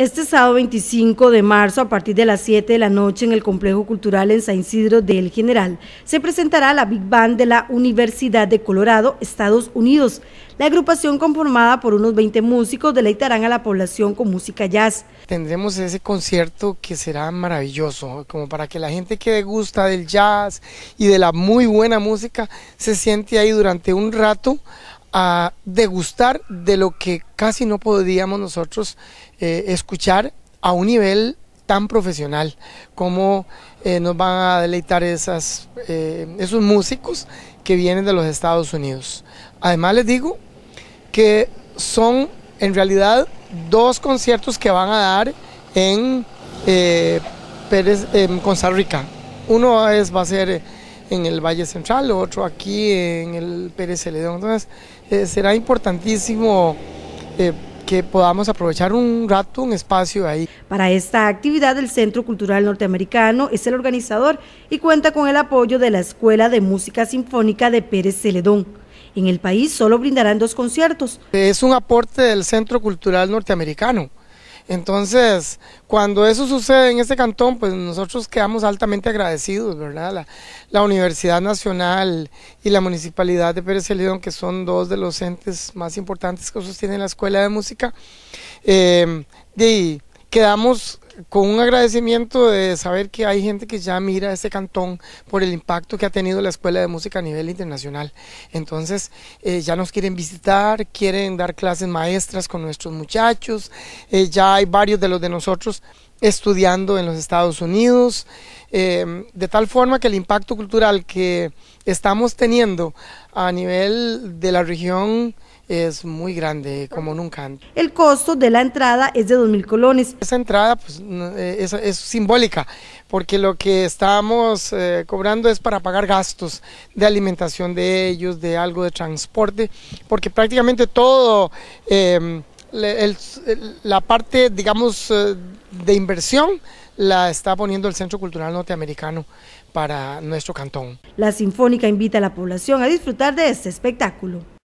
Este sábado 25 de marzo, a partir de las 7 de la noche, en el Complejo Cultural en San Isidro del General, se presentará la Big Band de la Universidad de Colorado, Estados Unidos. La agrupación conformada por unos 20 músicos deleitarán a la población con música jazz. Tendremos ese concierto que será maravilloso, como para que la gente que gusta del jazz y de la muy buena música se siente ahí durante un rato a degustar de lo que casi no podíamos nosotros eh, escuchar a un nivel tan profesional, como eh, nos van a deleitar esas, eh, esos músicos que vienen de los Estados Unidos. Además les digo que son en realidad dos conciertos que van a dar en, en Costa Rica. Uno es, va a ser en el Valle Central, otro aquí en el Pérez Celedón. Entonces, eh, será importantísimo eh, que podamos aprovechar un rato, un espacio ahí. Para esta actividad, el Centro Cultural Norteamericano es el organizador y cuenta con el apoyo de la Escuela de Música Sinfónica de Pérez Celedón. En el país solo brindarán dos conciertos. Es un aporte del Centro Cultural Norteamericano entonces, cuando eso sucede en este cantón, pues nosotros quedamos altamente agradecidos, ¿verdad? La, Universidad Nacional y la Municipalidad de Pérez Celedón, que son dos de los entes más importantes que sostiene la Escuela de Música, eh, quedamos con un agradecimiento de saber que hay gente que ya mira este cantón por el impacto que ha tenido la Escuela de Música a nivel internacional. Entonces, eh, ya nos quieren visitar, quieren dar clases maestras con nuestros muchachos, eh, ya hay varios de los de nosotros estudiando en los Estados Unidos, eh, de tal forma que el impacto cultural que estamos teniendo a nivel de la región es muy grande, como nunca antes. El costo de la entrada es de 2.000 colones. Esa entrada pues, eh, es, simbólica, porque lo que estamos eh, cobrando es para pagar gastos de alimentación de ellos, de algo de transporte, porque prácticamente todo... la parte, digamos, de inversión la está poniendo el Centro Cultural Norteamericano para nuestro cantón. La Sinfónica invita a la población a disfrutar de este espectáculo.